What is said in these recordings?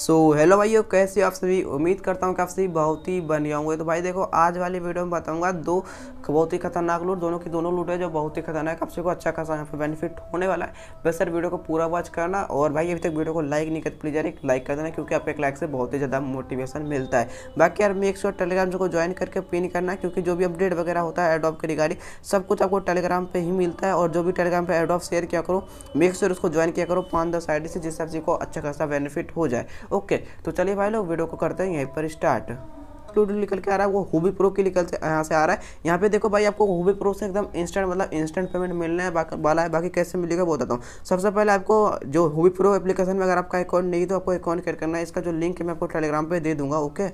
सो so, hello हो कैसे आप सभी उम्मीद करता हूँ कि आप सभी बहुत ही बन जाऊंगे तो भाई देखो आज वाली वीडियो में बताऊंगा दो बहुत ही खतरनाक लूट दोनों की दोनों लूट है जो बहुत ही खतरनाक आप सभी को अच्छा खासा यहाँ पर बेनिफिट होने वाला है बस सर वीडियो को पूरा वॉच करना और भाई अभी तक वीडियो को लाइक नहीं कर प्लीज़ तो यार एक लाइक कर देना क्योंकि आपके एक लाइक से बहुत ही ज़्यादा मोटिवेशन मिलता है बाकी यार मेक श्योर टेलीग्राम जो ज्वाइन करके पिन करना क्योंकि जो भी अपडेट वगैरह होता है एडॉप के रिगार्डिंग सब कुछ आपको टेलीग्राम पर ही मिलता है और जो भी टेलीग्राम पर एडॉप शेयर किया करो मेक श्योर उसको ज्वाइन किया करो पाँच दस आई से जिससे आप को अच्छा खासा बेनिफिट हो जाए ओके तो चलिए भाई लोग वीडियो को करते हैं यहीं पर स्टार्ट टूडू निकल के आ रहा है वो हुबी प्रो के निकल से यहाँ से आ रहा है यहाँ पे देखो भाई आपको हुबी प्रो से एकदम इंस्टेंट मतलब इंस्टेंट पेमेंट मिलने है वाला है बाकी कैसे मिलेगा वो बताता हूँ सबसे पहले आपको जो हुबी प्रो एप्लीकेशन में अगर आपका अकाउंट नहीं तो आपको अकाउंट क्रिएट करना है इसका जो लिंक है मैं आपको टेलीग्राम पर दे दूँगा ओके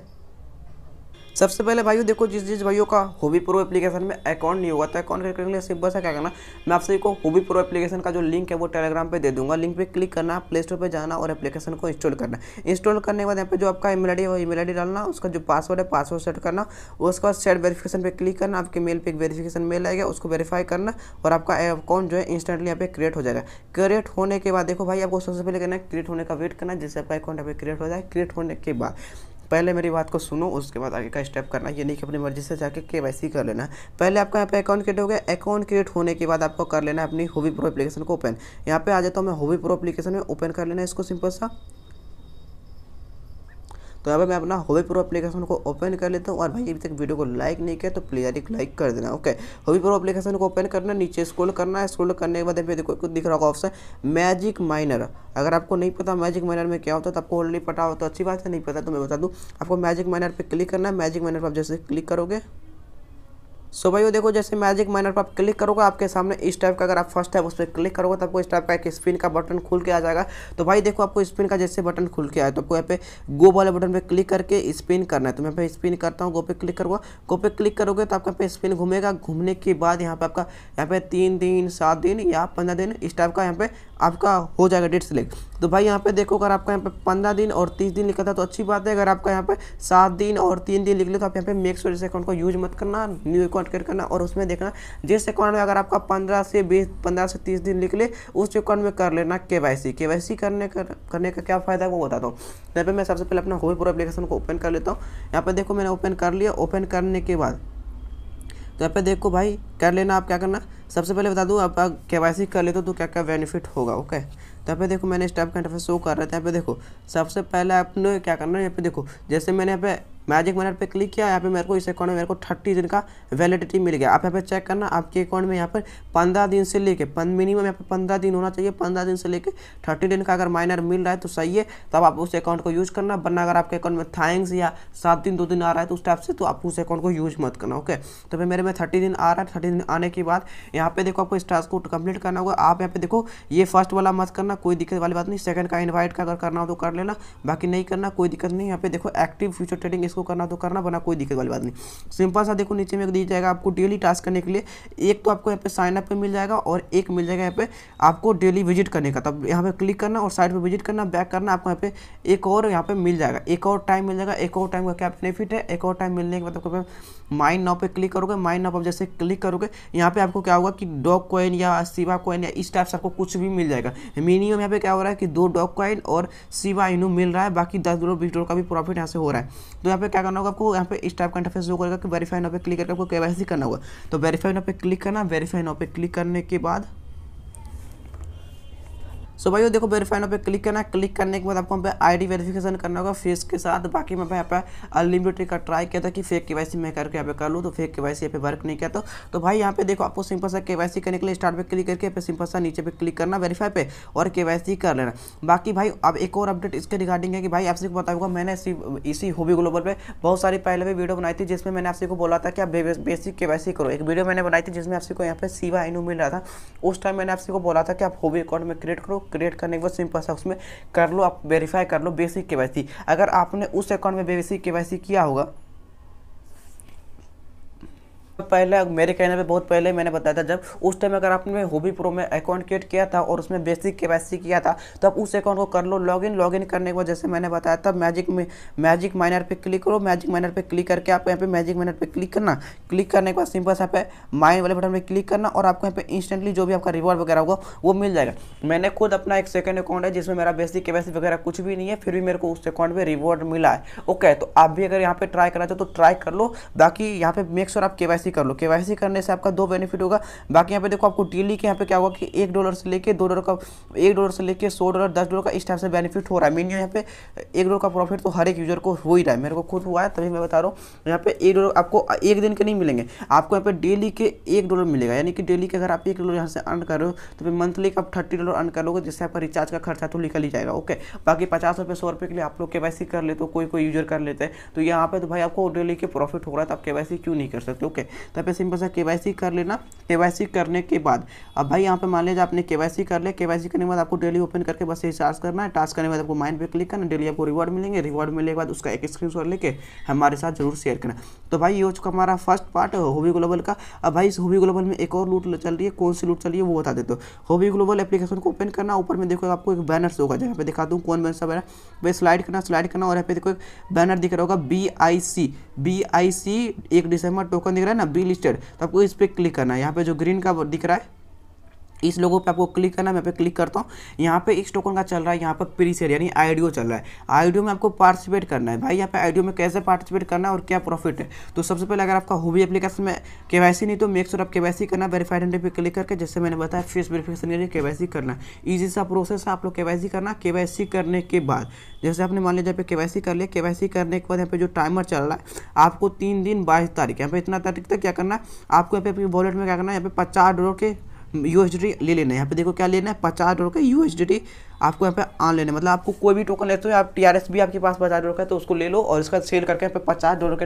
सबसे पहले भाइयों देखो जिस जिस भाइयों का होबी प्रो एप्लीकेशन में अकाउंट नहीं होगा तो अकाउंट करने के लिए सिर्फ बस क्या करना मैं आप सभी को होबी प्रो एप्लीकेशन का जो लिंक है वो टेलीग्राम पर दे दूंगा लिंक पर क्लिक करना प्ले स्टोर पर जाना और एप्लीकेशन को इंस्टॉल करना इंस्टॉल करने के बाद यहाँ पर जो आपका ईमेल आई है वो ईमेल आई डालना उसका जो पासवर्ड है पासवर्ड सेट करना उसके बाद सेट वेरीफिकेशन पर क्लिक करना आपके मेल पर एक वेरीफिकेशन मेल आएगा उसको वेरीफाई करना और आपका अकाउंट जो है इंस्टेंटली यहाँ पे क्रिएट हो जाएगा क्रिएट होने के बाद देखो भाई आपको सबसे पहले करना है क्रिएट होने का वेट करना जिससे आपका अकाउंट यहाँ पे क्रिएट हो जाए क्रिएट होने के बाद पहले मेरी बात को सुनो उसके बाद आगे का स्टेप करना ये नहीं कि अपनी मर्जी से जाके के वाई सी कर लेना पहले आपका यहाँ पे अकाउंट क्रिएट हो गया अकाउंट क्रिएट होने के बाद आपको कर लेना है अपनी होवी प्रो एप्लीकेशन को ओपन यहाँ पे आ जाता हूँ मैं होवी प्रो एप्लीकेशन में ओपन कर लेना है इसको सिंपल सा तो यहाँ पर मैं अपना होवी प्रो अपलीकेशन को ओपन कर लेता हूँ और भाई अभी तक वीडियो को लाइक नहीं किया तो प्लीज़ यार एक लाइक कर देना ओके होवी प्रो अपलीकेशन को ओपन करना नीचे स्क्रोल करना है स्क्रोल करने के बाद पे देखो कुछ दिख रहा होगा ऑप्शन मैजिक माइनर अगर आपको नहीं पता मैजिक माइनर में क्या होता है तो आपको ऑलरेडी पता हो तो अच्छी बात है नहीं पता तो मैं बता दूँ आपको मैजिक माइनर पर क्लिक करना है मैजिक माइनर पर आप जैसे क्लिक करोगे सो भाई देखो जैसे मैजिक माइनर पर आप क्लिक करोगे आपके सामने इस टाइप का अगर आप फर्स्ट टाइप उस पर क्लिक करोगे तो आपको इस टाइप का एक स्पिन का बटन खुल के आ जाएगा तो भाई देखो आपको स्पिन का जैसे बटन खुल के आया तो आपको यहाँ पे गो वाले बटन पर क्लिक करके स्पिन करना है तो मैं स्पिन करता हूँ गो पे क्लिक करूँगा गो पे क्लिक करोगे तो आपका यहाँ पे स्पिन घूमेगा घूमने के बाद यहाँ पे आपका यहाँ पे तीन दिन सात दिन या पंद्रह दिन इस टाइप का यहाँ पे आपका हो जाएगा डेट सेलेक्ट तो भाई यहाँ पे देखो अगर आपका यहाँ पे पंद्रह दिन और तीस दिन लिखा था तो अच्छी बात है अगर आपका यहाँ पे सात दिन और तीन दिन लिख ले तो आप यहाँ पे मेक श्योर अकाउंट को यूज मत करना न्यू अकाउंट क्रिएट करना और उसमें देखना जिस अकाउंट में अगर आपका पंद्रह से बीस पंद्रह से तीस दिन निकले उस अकाउंट में कर लेना के वाई सी के वाई सी करने कर, करने का क्या फ़ायदा है वो बताता हूँ यहाँ पर मैं सबसे पहले अपना होवी प्रो को ओपन कर लेता हूँ यहाँ पर देखो मैंने ओपन कर लिया ओपन करने के बाद तो यहाँ पे देखो भाई कर लेना आप क्या करना सबसे पहले बता दूँ आप के वाई कर लेते हो तो क्या क्या बेनिफिट होगा ओके तो यहाँ पे देखो मैंने स्टेप का इंटरफेस शो कर रहा था यहाँ पे देखो सबसे पहले आपने क्या करना है यहाँ पे देखो जैसे मैंने यहाँ पे मैजिक मिनट पे क्लिक किया यहाँ पे मेरे को इस अकाउंट में मेरे को थर्टी दिन का वैलिडिटी मिल गया आप यहाँ पे चेक करना आपके अकाउंट में यहाँ पर पंद्रह दिन से लेके मिनिमम यहाँ पे पंद्रह दिन होना चाहिए पंद्रह दिन से लेके थर्टी दिन का अगर माइनर मिल रहा है तो सही है तब आप उस अकाउंट को यूज़ करना वरना अगर आपके अकाउंट में थैंक्स या सात दिन दो दिन आ रहा है तो उस टाइप से तो आप उस अकाउंट को यूज़ मत करना ओके तो फिर मेरे में थर्टी दिन आ रहा है थर्टी दिन आने के बाद यहाँ पे देखो आपको इस टास्क को कंप्लीट करना होगा आप यहाँ पे देखो ये फर्स्ट वाला मत करना कोई दिक्कत वाली बात नहीं सेकंड का इन्वाइट का अगर करना हो तो कर लेना बाकी नहीं करना कोई दिक्कत नहीं यहाँ पे देखो एक्टिव फ्यूचर ट्रेडिंग इसको करना तो करना बना कोई दिक्कत वाली बात नहीं सिंपल सा देखो नीचे में एक दिया जाएगा आपको डेली टास्क करने के लिए एक तो आपको यहाँ पे साइन अप पे मिल जाएगा और एक मिल जाएगा यहाँ पे आपको डेली विजिट करने का तब यहाँ पे क्लिक करना और साइड पर विजिट करना बैक करना आपको यहाँ पे एक और यहाँ पे मिल जाएगा एक और टाइम मिल जाएगा एक और टाइम का क्या बेनिफिट है एक और टाइम मिलने के बाद आपको माइन नाव पर क्लिक करोगे माइन नाव पर जैसे क्लिक करोगे यहाँ पे आपको क्या होगा कि डॉग कॉइन या सिवा कॉइन या इस टाइप से आपको कुछ भी मिल जाएगा मिनिमम यहाँ पे क्या हो रहा है कि दो डॉग कॉइन और सिवा इनू मिल रहा है बाकी दस डॉलर बीस डॉलर का भी प्रॉफिट यहाँ से हो रहा है तो यहाँ पे क्या करना होगा आपको यहाँ पे इस टाइप का इंटरफेस जो करेगा कि वेरीफाई नाउ पे क्लिक करके आपको केवाईसी करना होगा तो वेरीफाई नाउ पे क्लिक करना वेरीफाई नाउ पे क्लिक करने के बाद सो so भाई देखो वेरीफाइन पे क्लिक करना है क्लिक करने के बाद आपको पे आईडी वेरिफिकेशन करना होगा फेस के साथ बाकी मैं यहाँ पे अनलिमिटेड का ट्राई किया था कि फेक केवाईसी मैं करके यहाँ पे कर लूँ तो फेक केवाईसी सी वर्क नहीं किया तो, तो भाई यहाँ पे देखो आपको सिंपल सा केवाईसी करने के लिए स्टार्ट पे क्लिक करके पे सिंपल सा नीचे पे क्लिक करना वेरीफाई पे और के कर लेना बाकी भाई अब एक और अपडेट इसके रिगार्डिंग है कि भाई आपसे बताऊंगा मैंने इसी होबी ग्लोबल पर बहुत सारी पहले भी वीडियो बनाई थी जिसमें मैंने आपसे को बोला था कि आप बेसिक के करो एक वीडियो मैंने बनाई थी जिसमें आपसे को यहाँ पे सीवा इनू मिल रहा था उस टाइम मैंने आपसे को बोला था कि आप होबी अकाउंट में क्रिएट करो क्रिएट करने के बाद सिंपल सा उसमें कर लो आप वेरीफाई कर लो बेसिक के अगर आपने उस अकाउंट में बेसिक के किया होगा पहले मेरे कहने पे बहुत पहले मैंने बताया था जब उस टाइम अगर आपने होबी प्रो में अकाउंट क्रिएट किया था और उसमें बेसिक के वैसी किया था तब उस अकाउंट को कर लो लॉगिन लॉगिन करने के बाद जैसे मैंने बताया था मैजिक में मैजिक माइनर पे क्लिक करो मैजिक माइनर पे क्लिक करके आपको यहाँ पे मैजिक माइनर पे क्लिक करना क्लिक करने के बाद सिंपल से यहाँ पे माइन वाले बटन पर क्लिक करना और आपको यहाँ पे इंस्टेंटली जो भी आपका रिवॉर्ड वगैरह होगा वो मिल जाएगा मैंने खुद अपना एक सेकेंड अकाउंट है जिसमें मेरा बेसिक के वगैरह कुछ भी नहीं है फिर भी मेरे को उस अकाउंट पर रिवॉर्ड मिला है ओके तो आप भी अगर यहाँ पर ट्राई करना चाहो तो ट्राई कर लो बाकी यहाँ पे मेक श्योर आप के कर लो के करने से आपका दो बेनिफिट होगा बाकी यहाँ पे देखो आपको डेली के यहाँ पे क्या होगा कि एक डॉलर से लेके दो डॉलर का एक डॉलर से लेके सौ डॉलर दस डॉलर का इस टाइप से बेनिफिट हो रहा है मिनिमम यहाँ पे एक डॉलर का प्रॉफिट तो हर एक यूजर को हो ही रहा है मेरे को खुद हुआ है तभी मैं बता रहा हूँ यहाँ पे एक डॉलर आपको एक दिन के नहीं मिलेंगे आपको यहाँ पे डेली के एक डॉलर मिलेगा यानी कि डेली के अगर आप एक डॉलर यहाँ से अर्न कर रहे हो तो फिर मंथली का आप थर्टी डॉलर अर्न कर लोगे जिससे आपका रिचार्ज का खर्चा तो निकल ही जाएगा ओके बाकी पचास रुपये सौ रुपये के लिए आप लोग के कर लेते हो कोई कोई यूजर कर लेते हैं तो यहाँ पे तो भाई आपको डेली के प्रॉफिट हो रहा है तो आप के क्यों नहीं कर सकते ओके तो पे सिंपल सा के कर लेना के करने के बाद अब भाई यहाँ पे मान लीजिए आपने के कर लिया के करने के बाद आपको डेली ओपन करके बस रिचार्ज करना है टास्क करने के बाद आपको माइंड पर क्लिक करना डेली आपको रिवॉर्ड मिलेंगे रिवॉर्ड मिलने के बाद उसका एक स्क्रीन लेके हमारे साथ जरूर शेयर करना तो भाई ये हो चुका हमारा फर्स्ट पार्ट होवी ग्लोबल का अब भाई इस होवी ग्लोबल में एक और लूट चल रही है कौन सी लूट चल रही है वो बता देते होवी ग्लोबल एप्लीकेशन को ओपन करना ऊपर में देखो आपको एक बैनर से होगा जहाँ पे दिखा दूँ कौन बैनर सा बैनर भाई स्लाइड करना स्लाइड करना और यहाँ पे देखो एक बैनर दिख रहा होगा B I C B I सी एक डिसम्बर टोकन दिख रहा है ना बी लिस्टेड तो आपको इस पर क्लिक करना है यहाँ पे जो ग्रीन का दिख रहा है इस लोगों पे आपको क्लिक करना है मैं पे क्लिक करता हूँ यहाँ पे इस टोकन का चल रहा है यहाँ पर प्री सेल यानी आईडियो चल रहा है आईडियो में आपको पार्टिसिपेट करना है भाई यहाँ पे आईडियो में कैसे पार्टिसिपेट करना है और क्या प्रॉफिट है तो सबसे पहले अगर आपका हुबी एप्लीकेशन में के नहीं तो मेक श्योर आप के करना वेरीफाइड एंड पर क्लिक करके जैसे मैंने बताया फेस वेरीफिकेशन के लिए के करना ईजी सा प्रोसेस है आप लोग के करना के करने के बाद जैसे आपने मान लिया जहाँ पे के कर लिया के करने के बाद यहाँ पे जो टाइमर चल रहा है आपको तीन दिन बाईस तारीख यहाँ पे इतना तारीख तक क्या करना है आपको यहाँ पे वॉलेट में क्या करना है यहाँ पे पचास डॉलर के यू एच ले लेना है यहाँ पे देखो क्या लेना है पचास डॉलर का यू आपको यहाँ पे आन लेना है मतलब आपको कोई भी टोकन लेते हो आप टी आर एस भी आपके पास पचास डॉलर का है तो उसको ले लो और इसका सेल करके यहाँ पे पचास डॉलर का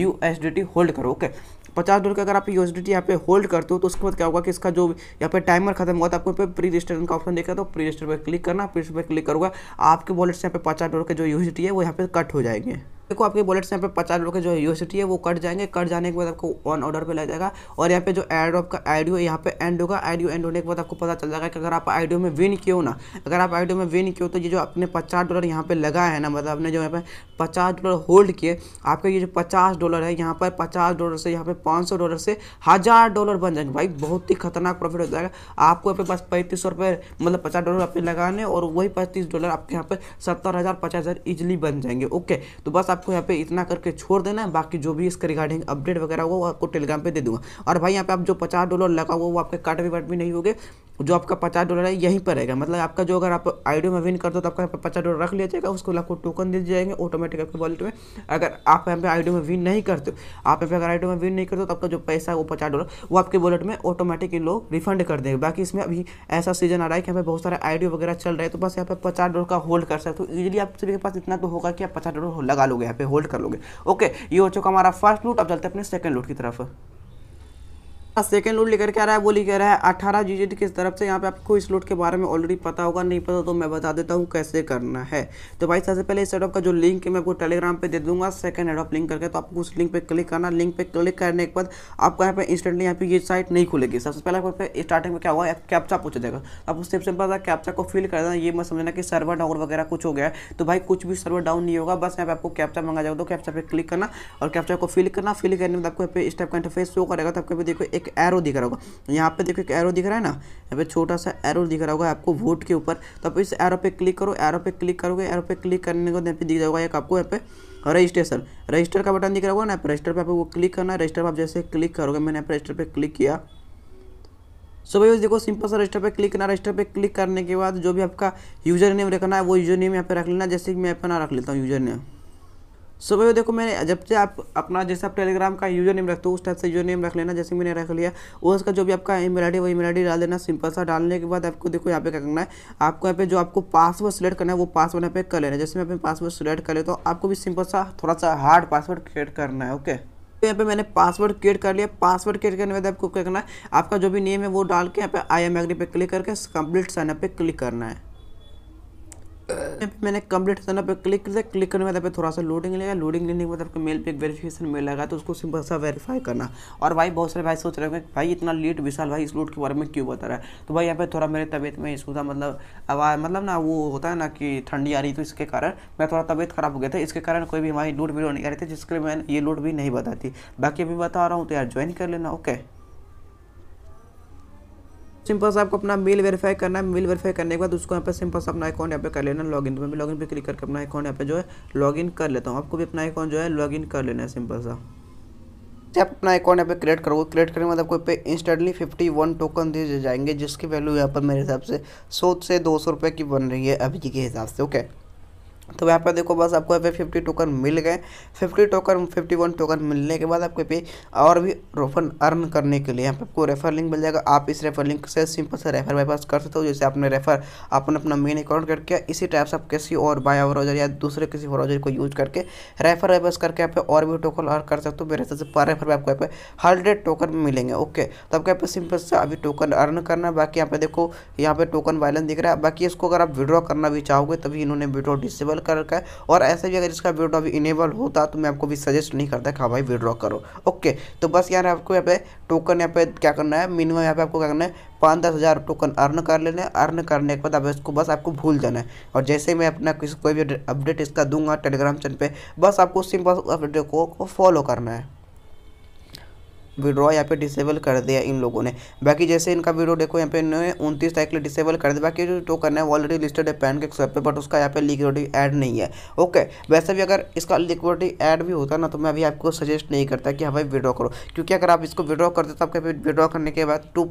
U H D T hold करो ओके पचास डॉलर का अगर आप यू एस डी टी यहाँ पे होल्ड करते हो तो उसके बाद क्या होगा कि इसका जो यहाँ पे टाइमर खत्म होगा तो आपको यहाँ पे प्री रजिस्टर का ऑप्शन देखा तो प्री रजिस्टर पर क्लिक करना प्री रजिस्टर पर क्लिक करोगा आपके वॉलेट से यहाँ पे पचास डॉलर का जो यू एच डी टी है वो यहाँ पे कट हो जाएंगे देखो आपके बुलेट से यहाँ पे पचास रुपये जो यूएसडी है वो कट जाएंगे कट जाने के बाद आपको ऑन ऑर्डर पे लग जाएगा और यहाँ पे जो एयर ड्रॉप का आइडियो है यहाँ पे एंड होगा आइडियो एंड होने के बाद आपको पता चल जाएगा कि अगर आप आइडियो में विन क्यों ना अगर आप आईडियो में विन क्यों तो ये जो आपने पचास डॉलर यहाँ पे लगाया है ना मतलब आपने जो यहाँ पे पचास डॉलर होल्ड किए आपका ये जो पचास डॉलर है यहाँ पर पचास डॉलर से यहाँ पे पाँच डॉलर से हज़ार डॉलर बन जाएंगे भाई बहुत ही खतरनाक प्रॉफिट हो जाएगा आपको यहाँ पे बस पैंतीस मतलब पचास डॉलर आपने लगाने और वही पैंतीस डॉलर आपके यहाँ पे सत्तर हज़ार पचास हज़ार ईजिली बन जाएंगे ओके तो बस आप आपको यहाँ पे इतना करके छोड़ देना है बाकी जो भी इसके रिगार्डिंग अपडेट वगैरह वो आपको टेलीग्राम पे दे दूंगा और भाई यहाँ पे आप जो पचास डॉलर लगा हुआ वो आपके काट भी वाट भी नहीं होगे जो आपका पचास डॉलर है यहीं पर रहेगा मतलब आपका जो अगर आप आईडियो में विन कर दो तो आपका यहाँ पर पचास डॉलर रख लिया जाएगा उसको आपको टोकन दे दिए जाएंगे ऑटोमेटिक आपके वॉलेट में अगर आप यहाँ पे आईडियो में विन नहीं करते आप यहाँ पे अगर आईडियो में विन नहीं करते तो आपका जो पैसा है वो पचास डॉलर वो आपके वॉलेट में ऑटोमेटिक इन लोग रिफंड कर देंगे बाकी इसमें अभी ऐसा सीजन आ रहा है कि यहाँ पर बहुत सारे आईडियो वगैरह चल रहे हैं तो बस यहाँ पर पचास डॉलर का होल्ड कर सकते हो ईजिली आप सभी के पास इतना तो होगा कि आप पचास डॉलर लगा लोगे यहाँ पे होल्ड कर लोगे ओके ये हो चुका हमारा फर्स्ट लूट अब चलते अपने सेकंड लूट की तरफ सेकेंड हाँ, लोड लेकर के आ रहा है वो लेकर रहा है अठारह जी जी किस तरफ से यहाँ पे आपको इस लोड के बारे में ऑलरेडी पता होगा नहीं पता तो मैं बता देता हूँ कैसे करना है तो भाई सबसे पहले इस सेटअप का जो लिंक है मैं आपको टेलीग्राम पे दे दूंगा सेकंड हेड ऑफ लिंक करके तो आपको उस लिंक पे क्लिक करना लिंक पे क्लिक करने के बाद आपको यहाँ पे इंस्टेंटली यहाँ पे ये साइट नहीं खुलेगी सबसे पहले आपको स्टार्टिंग में क्या हुआ कैप्चा पूछा जाएगा आप उससे सिंपल सा कैप्चा को फिल कर देना ये मैं समझना कि सर्वर डाउन वगैरह कुछ हो गया तो भाई कुछ भी सर्वर डाउन नहीं होगा बस यहाँ पे आपको कैप्चा मंगा जाएगा तो कैप्चा पर क्लिक करना और कैप्चा को फिल करना फिल करने में आपको यहाँ इस टाइप का इंटरफेस शो करेगा तो आपको देखो एक एक एरो दिख रहा होगा यहाँ पे देखो एक एरो दिख रहा है ना यहाँ पे छोटा सा एरो दिख रहा होगा आपको वोट के ऊपर तो आप इस एरो पे क्लिक करो एरो पे क्लिक करोगे एरो पे क्लिक करने को यहाँ पे दिख जाएगा एक आपको यहाँ पे रजिस्ट्रेशन रजिस्टर का बटन दिख रहा होगा ना रजिस्टर पर आपको क्लिक करना है रजिस्टर पर आप जैसे क्लिक करोगे मैंने यहाँ पे रजिस्टर पर क्लिक किया सो भाई देखो सिंपल सा रजिस्टर पे क्लिक करना रजिस्टर पे क्लिक करने के बाद जो भी आपका यूजर नेम रखना है वो यूजर नेम यहाँ पे रख लेना जैसे कि मैं अपना रख लेता हूँ यूजर नेम सो भाई देखो मैंने जब से आप अपना जैसे आप टेलीग्राम का यूजर नेम रखते हो उस टाइप से यूजर नेम रख लेना जैसे मैंने रख लिया वो उसका जो भी आपका ईमेल आई वो ईमेल आई डाल देना सिंपल सा डालने के बाद आपको देखो यहाँ पे क्या करना है आपको यहाँ पे जो आपको पासवर्ड सेलेक्ट करना है वो पासवर्ड यहाँ पे कर लेना जैसे मैं अपने पासवर्ड सेलेक्ट कर लेता हूँ आपको भी सिंपल सा थोड़ा सा हार्ड पासवर्ड क्रिएट करना है ओके तो यहाँ पे मैंने पासवर्ड क्रिएट कर लिया पासवर्ड क्रिएट करने के बाद आपको क्या करना है आपका जो भी नेम है वो डाल के यहाँ पे आई एम एग्री पे क्लिक करके कंप्लीट साइनअप पे क्लिक करना है मैंने कम्प्लीट करना पे क्लिक किया क्लिक करने के बाद पे थोड़ा सा लोडिंग लेगा लोडिंग लेने के बाद आपके मेल पे एक वेरिफिकेशन मेल लगा तो उसको सिंपल सा वेरीफाई करना और भाई बहुत सारे भाई सोच रहे होंगे भाई इतना लेट विशाल भाई इस लोड के बारे में क्यों बता रहा है तो भाई यहाँ पे थोड़ा मेरे तबियत में इशू था मतलब आवाज़ मतलब ना वो होता है ना कि ठंडी आ रही तो इसके कारण मैं थोड़ा तबियत खराब हो गया था इसके कारण कोई भी हमारी लोड वीडियो नहीं आ रही थी जिसके लिए मैं ये लोड भी नहीं बताती बाकी अभी बता रहा हूँ तो यार ज्वाइन कर लेना ओके सिंपल से आपको अपना मेल वेरीफाई करना है मेल वेरीफाई करने के बाद उसको यहाँ पर सिंपल सा अपना अकाउंट यहाँ पे कर लेना लॉगिन तो मैं भी लॉगिन पे क्लिक करके अपना अकाउंट यहाँ पे जो है लॉगिन कर लेता हूँ आपको भी अपना अकाउंट जो है लॉगिन कर लेना है सिंपल सा आप अपना अकाउंट यहाँ पे क्रिएट करोगे क्रिएट करने के बाद आपको पे इंस्टेंटली 51 टोकन दिए जाएंगे जिसकी वैल्यू यहाँ पर मेरे हिसाब से सौ से दो सौ रुपये की बन रही है अभी के हिसाब से ओके तो यहाँ पर देखो बस आपको यहाँ पे फिफ्टी टोकन मिल गए fifty token fifty one token मिलने के बाद आपको पे और भी रोफन अर्न करने के लिए यहाँ पे आपको रेफर लिंक मिल जाएगा आप इस रेफर लिंक से सिंपल से रेफर बाईपास कर सकते हो जैसे आपने रेफर अपने अपना मेन अकाउंट करके इसी टाइप से आप किसी और बाया ब्राउजर या दूसरे किसी ब्राउजर को यूज करके रेफर बाईपास करके यहाँ पे और भी टोकन अर्न कर सकते हो मेरे हिसाब से पर रेफर में आपको यहाँ पे हंड्रेड टोकन मिलेंगे ओके तो आपके यहाँ पे सिंपल से अभी टोकन अर्न करना है बाकी यहाँ पे देखो यहाँ पे टोकन वायलेंस दिख रहा है बाकी इसको अगर आप विड्रॉ करना भी चाहोगे तभी इन्होंने विड्रॉ डिसेबल पर्पल कलर का है और ऐसे भी अगर इसका विड्रॉ भी इनेबल होता तो मैं आपको भी सजेस्ट नहीं करता कि हाँ भाई विड्रॉ करो ओके तो बस यार आपको यहाँ पे टोकन यहाँ पे क्या करना है मिनिमम यहाँ पे आपको क्या करना है पाँच दस हज़ार टोकन अर्न कर लेना है अर्न करने के बाद आप इसको बस आपको भूल जाना है और जैसे ही मैं अपना किसी कोई भी अपडेट इसका दूंगा टेलीग्राम चैनल पे बस आपको सिंपल अपडेट को फॉलो करना है विड्रॉ यहाँ पे डिसेबल कर दिया इन लोगों ने बाकी जैसे इनका विड्रॉ देखो यहाँ पे इन्होंने उनतीस तारीख के डिसेबल कर दिया बाकी जो टोकन है वो ऑलरेडी लिस्टेड है पैन के स्वैप पे बट उसका यहाँ पे लिक्विडिटी ऐड नहीं है ओके वैसे भी अगर इसका लिक्विडिटी ऐड भी होता ना तो मैं अभी आपको सजेस्ट नहीं करता कि हाँ भाई विड्रॉ करो क्योंकि अगर आप इसको विड्रॉ करते तो आपके विड्रॉ करने के बाद टू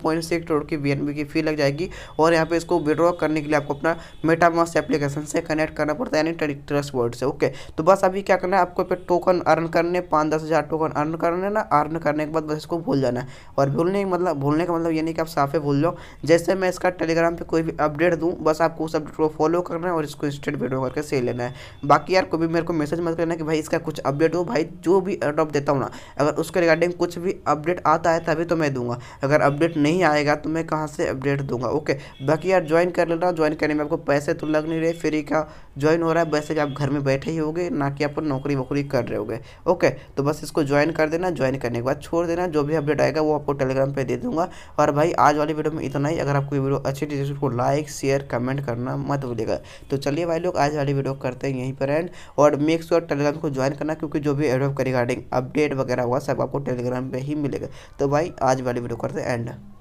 करोड़ की बी की फी लग जाएगी और यहाँ पे इसको विड्रॉ करने के लिए आपको अपना मेटामास एप्लीकेशन से कनेक्ट करना पड़ता है यानी ट्रस्ट वर्ड से ओके तो बस अभी क्या करना है आपको टोकन अर्न करने पाँच दस हज़ार टोकन अर्न करने ना अर्न करने के बाद इसको भूल जाना है और भूलने मतलब भूलने का मतलब ये नहीं कि आप साफे भूल जाओ जैसे मैं इसका टेलीग्राम पर कोई भी अपडेट दूँ बस आपको उस अपडेट को फॉलो करना है और इसको इंस्टेंट वीडियो करके से लेना है बाकी यार कोई भी मेरे को मैसेज मत करना कि भाई इसका कुछ अपडेट हो भाई जो भी अडॉप देता हूँ ना अगर उसके रिगार्डिंग कुछ भी अपडेट आता है तभी तो मैं दूंगा अगर अपडेट नहीं आएगा तो मैं कहाँ से अपडेट दूंगा ओके बाकी यार ज्वाइन कर लेना ज्वाइन करने में आपको पैसे तो लग नहीं रहे फ्री का ज्वाइन हो रहा है वैसे आप घर में बैठे ही होगे ना कि आप नौकरी वोकरी कर रहे होगे ओके तो बस इसको ज्वाइन कर देना ज्वाइन करने के बाद छोड़ देना जो भी अपडेट आएगा वो आपको टेलीग्राम पर दे दूँगा और भाई आज वाली वीडियो में इतना ही अगर आपको ये वीडियो अच्छी डिजिटल उसको लाइक शेयर कमेंट करना मत भूलेगा तो चलिए भाई लोग आज वाली वीडियो करते हैं यहीं पर एंड और मेक्स और टेलीग्राम को ज्वाइन करना क्योंकि जो भी एडोब के रिगार्डिंग अपडेट वगैरह हुआ सब आपको टेलीग्राम पर ही मिलेगा तो भाई आज वाली वीडियो करते हैं एंड